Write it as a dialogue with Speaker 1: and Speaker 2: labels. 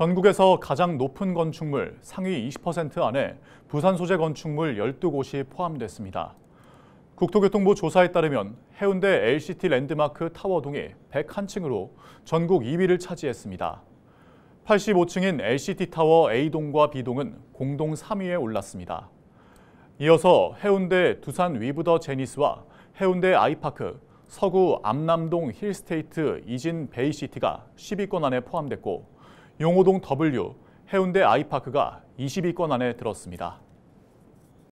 Speaker 1: 전국에서 가장 높은 건축물 상위 20% 안에 부산 소재 건축물 12곳이 포함됐습니다. 국토교통부 조사에 따르면 해운대 LCT 랜드마크 타워 동이 101층으로 전국 2위를 차지했습니다. 85층인 LCT 타워 A동과 B동은 공동 3위에 올랐습니다. 이어서 해운대 두산 위브더 제니스와 해운대 아이파크, 서구 암남동 힐스테이트 이진 베이시티가 10위권 안에 포함됐고 용호동 W, 해운대 아이파크가 22건 안에 들었습니다.